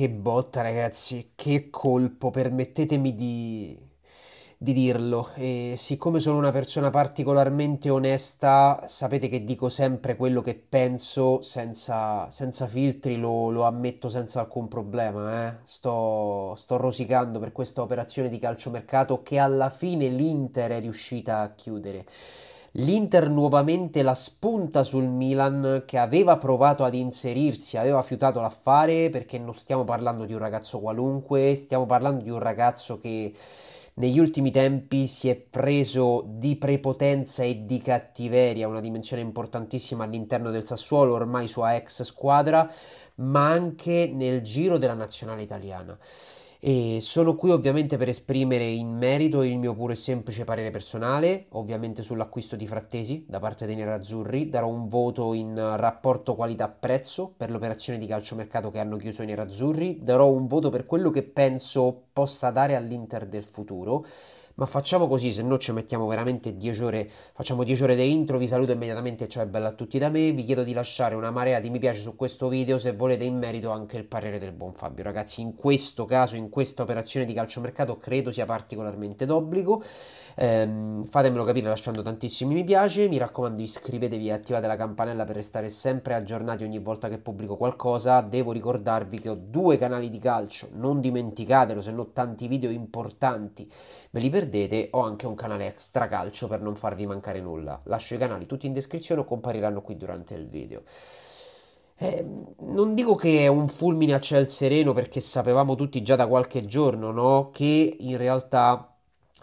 che botta, ragazzi, che colpo, permettetemi di, di dirlo. E siccome sono una persona particolarmente onesta, sapete che dico sempre quello che penso senza, senza filtri, lo, lo, ammetto senza alcun problema. Eh? Sto, sto rosicando per questa operazione di calciomercato che alla fine l'Inter è riuscita a chiudere. L'Inter nuovamente la spunta sul Milan che aveva provato ad inserirsi, aveva fiutato l'affare perché non stiamo parlando di un ragazzo qualunque, stiamo parlando di un ragazzo che negli ultimi tempi si è preso di prepotenza e di cattiveria, una dimensione importantissima all'interno del Sassuolo, ormai sua ex squadra, ma anche nel giro della nazionale italiana. E sono qui ovviamente per esprimere in merito il mio puro e semplice parere personale, ovviamente sull'acquisto di Frattesi da parte dei nerazzurri. Darò un voto in rapporto qualità-prezzo per l'operazione di calciomercato che hanno chiuso i nerazzurri. Darò un voto per quello che penso possa dare all'Inter del futuro ma facciamo così, se no ci mettiamo veramente 10 ore, facciamo 10 ore di intro, vi saluto immediatamente, ciao e bella a tutti da me, vi chiedo di lasciare una marea di mi piace su questo video se volete in merito anche il parere del buon Fabio, ragazzi in questo caso, in questa operazione di calciomercato credo sia particolarmente d'obbligo, ehm, fatemelo capire lasciando tantissimi mi piace, mi raccomando iscrivetevi e attivate la campanella per restare sempre aggiornati ogni volta che pubblico qualcosa, devo ricordarvi che ho due canali di calcio, non dimenticatelo, se no tanti video importanti, ve li perdete perdete ho anche un canale extra calcio per non farvi mancare nulla. Lascio i canali tutti in descrizione o compariranno qui durante il video. Eh, non dico che è un fulmine a ciel sereno perché sapevamo tutti già da qualche giorno no? che in realtà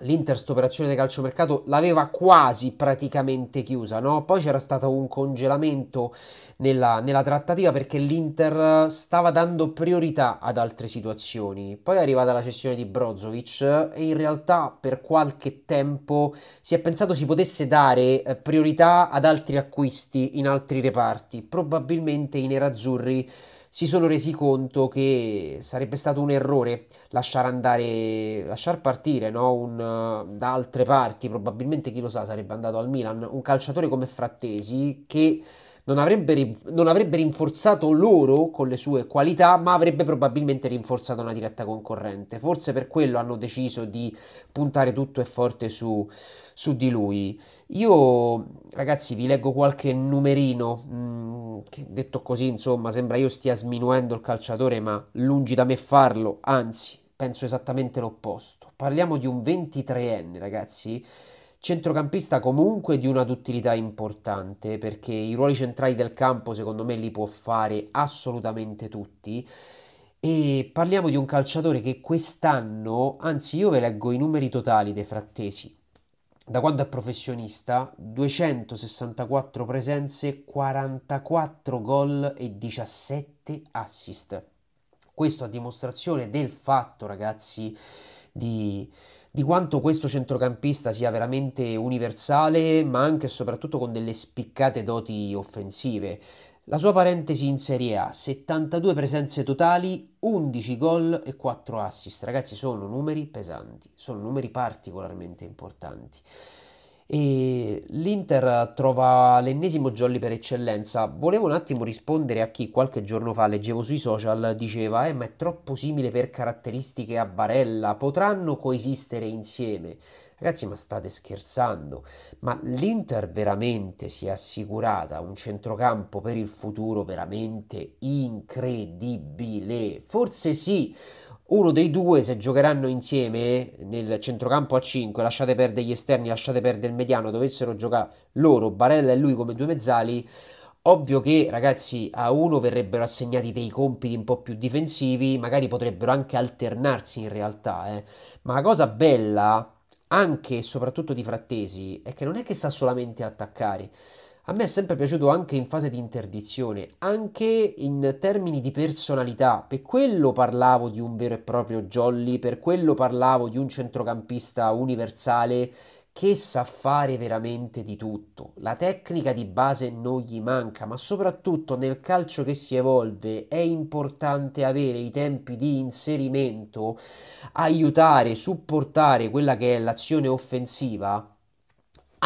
l'Inter operazione di calciomercato l'aveva quasi praticamente chiusa, no? Poi c'era stato un congelamento nella, nella, trattativa perché l'Inter stava dando priorità ad altre situazioni. Poi è arrivata la cessione di Brozovic e in realtà per qualche tempo si è pensato si potesse dare eh, priorità ad altri acquisti in altri reparti. Probabilmente i nerazzurri si sono resi conto che sarebbe stato un errore lasciare andare, lasciar partire no? un, eh, da altre parti, probabilmente chi lo sa sarebbe andato al Milan, un calciatore come Frattesi che non avrebbe, non avrebbe rinforzato loro con le sue qualità, ma avrebbe probabilmente rinforzato una diretta concorrente. Forse per quello hanno deciso di puntare tutto e forte su, su di lui. Io, ragazzi, vi leggo qualche numerino mh, mm, che detto così, insomma, sembra io stia sminuendo il calciatore, ma lungi da me farlo, anzi, penso esattamente l'opposto. Parliamo di un 23enne, ragazzi, centrocampista comunque di una duttilità importante, perché i ruoli centrali del campo, secondo me, li può fare assolutamente tutti. E parliamo di un calciatore che quest'anno, anzi io ve leggo i numeri totali dei frattesi, da quando è professionista, 264 presenze, 44 gol e 17 assist. Questo a dimostrazione del fatto, ragazzi, di, di quanto questo centrocampista sia veramente universale, ma anche e soprattutto con delle spiccate doti offensive. La sua parentesi in Serie A, 72 presenze totali, 11 gol e 4 assist. Ragazzi, sono numeri pesanti, sono numeri particolarmente importanti. E l'Inter trova l'ennesimo jolly per eccellenza. Volevo un attimo rispondere a chi qualche giorno fa leggevo sui social diceva: Eh, ma è troppo simile per caratteristiche a Barella, potranno coesistere insieme. Ragazzi, ma state scherzando? Ma l'Inter veramente si è assicurata un centrocampo per il futuro veramente incredibile? Forse sì uno dei due, se giocheranno insieme nel centrocampo a 5, lasciate perdere gli esterni, lasciate perdere il mediano, dovessero giocare loro, Barella e lui come due mezzali, ovvio che ragazzi a uno verrebbero assegnati dei compiti un po' più difensivi, magari potrebbero anche alternarsi in realtà, eh. ma la cosa bella anche e soprattutto di Frattesi è che non è che sa solamente attaccare a me è sempre piaciuto anche in fase di interdizione, anche in termini di personalità. Per quello parlavo di un vero e proprio Jolly, per quello parlavo di un centrocampista universale che sa fare veramente di tutto. La tecnica di base non gli manca, ma soprattutto nel calcio che si evolve è importante avere i tempi di inserimento, aiutare, supportare quella che è l'azione offensiva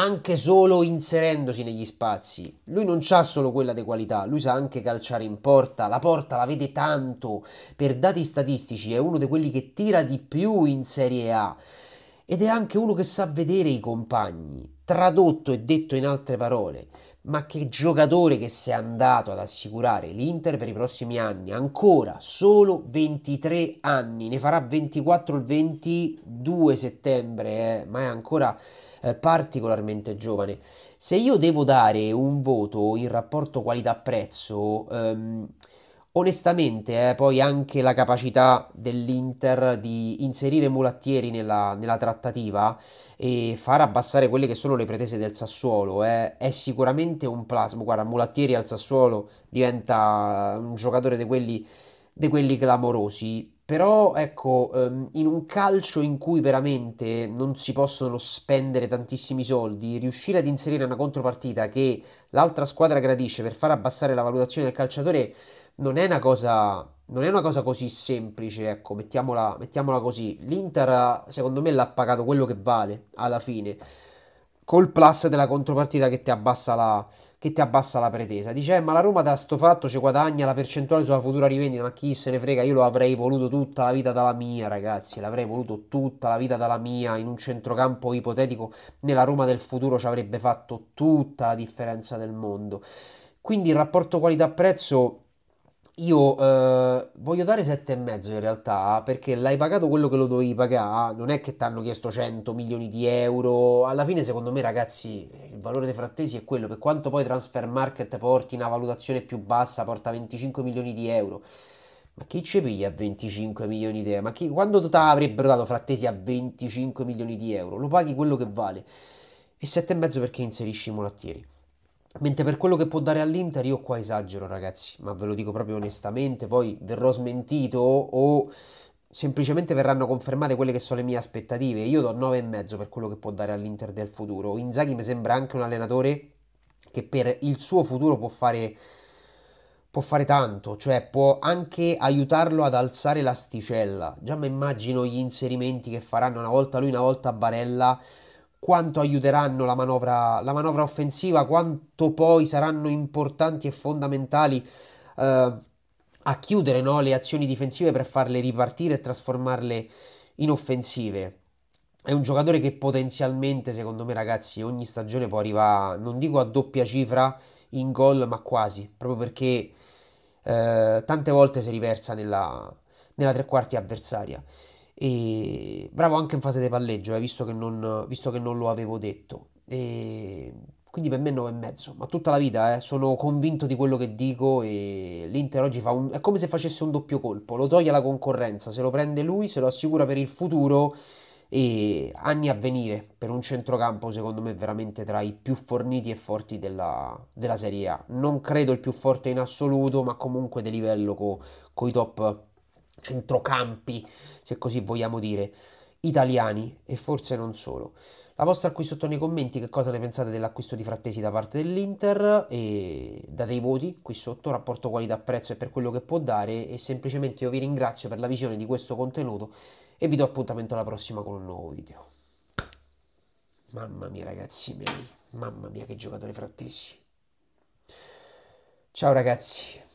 anche solo inserendosi negli spazi. Lui non ha solo quella di qualità, lui sa anche calciare in porta, la porta la vede tanto, per dati statistici è uno di quelli che tira di più in Serie A ed è anche uno che sa vedere i compagni, tradotto e detto in altre parole. Ma che giocatore che si è andato ad assicurare l'Inter per i prossimi anni, ancora solo 23 anni, ne farà 24 il 22 settembre, eh, ma è ancora eh, particolarmente giovane. Se io devo dare un voto in rapporto qualità-prezzo, ehm, onestamente, eh, poi anche la capacità dell'Inter di inserire Mulattieri nella, nella, trattativa e far abbassare quelle che sono le pretese del Sassuolo eh, è sicuramente un plasma. Guarda, Mulattieri al Sassuolo diventa un giocatore di quelli, di quelli clamorosi però ecco, ehm, in un calcio in cui veramente non si possono spendere tantissimi soldi, riuscire ad inserire una contropartita che l'altra squadra gradisce per far abbassare la valutazione del calciatore non è una cosa, è una cosa così semplice, ecco, mettiamola, mettiamola così. L'Inter secondo me l'ha pagato quello che vale alla fine col plus della contropartita che ti abbassa la, che ti abbassa la pretesa. Dice, eh, ma la Roma da sto fatto ci guadagna la percentuale sulla futura rivendita, ma chi se ne frega, io lo avrei voluto tutta la vita dalla mia, ragazzi, l'avrei voluto tutta la vita dalla mia, in un centrocampo ipotetico, nella Roma del futuro ci avrebbe fatto tutta la differenza del mondo. Quindi il rapporto qualità-prezzo io eh, voglio dare 7,5 in realtà perché l'hai pagato quello che lo dovevi pagare, non è che ti hanno chiesto 100 milioni di euro, alla fine secondo me ragazzi il valore dei frattesi è quello, per quanto poi Transfer Market porti una valutazione più bassa, porta 25 milioni di euro, ma chi ci piglia 25 milioni di euro? Ma chi, quando ti avrebbero dato frattesi a 25 milioni di euro? Lo paghi quello che vale e 7,5 perché inserisci i mulattieri. Mentre per quello che può dare all'Inter io qua esagero ragazzi, ma ve lo dico proprio onestamente, poi verrò smentito o semplicemente verranno confermate quelle che sono le mie aspettative. Io do 9,5 per quello che può dare all'Inter del futuro. Inzaghi mi sembra anche un allenatore che per il suo futuro può fare, può fare tanto, cioè può anche aiutarlo ad alzare l'asticella. Già mi immagino gli inserimenti che faranno una volta lui, una volta Barella quanto aiuteranno la manovra, la manovra, offensiva, quanto poi saranno importanti e fondamentali eh, a chiudere no, le azioni difensive per farle ripartire e trasformarle in offensive. È un giocatore che potenzialmente, secondo me, ragazzi, ogni stagione può arrivare, non dico a doppia cifra in gol, ma quasi, proprio perché eh, tante volte si riversa nella, nella tre quarti avversaria. E bravo anche in fase di palleggio, eh, visto, che non, visto, che non, lo avevo detto. E quindi per me e mezzo, ma tutta la vita eh, sono convinto di quello che dico e l'Inter oggi un, è come se facesse un doppio colpo, lo toglie la concorrenza, se lo prende lui, se lo assicura per il futuro e anni a venire per un centrocampo secondo me veramente tra i più forniti e forti della, della Serie A. Non credo il più forte in assoluto, ma comunque di livello con i top centrocampi, se così vogliamo dire, italiani e forse non solo. La vostra qui sotto nei commenti che cosa ne pensate dell'acquisto di Frattesi da parte dell'Inter e date i voti qui sotto, rapporto qualità-prezzo e per quello che può dare e semplicemente io vi ringrazio per la visione di questo contenuto e vi do appuntamento alla prossima con un nuovo video. Mamma mia ragazzi miei, mamma mia che giocatore Frattesi. Ciao ragazzi.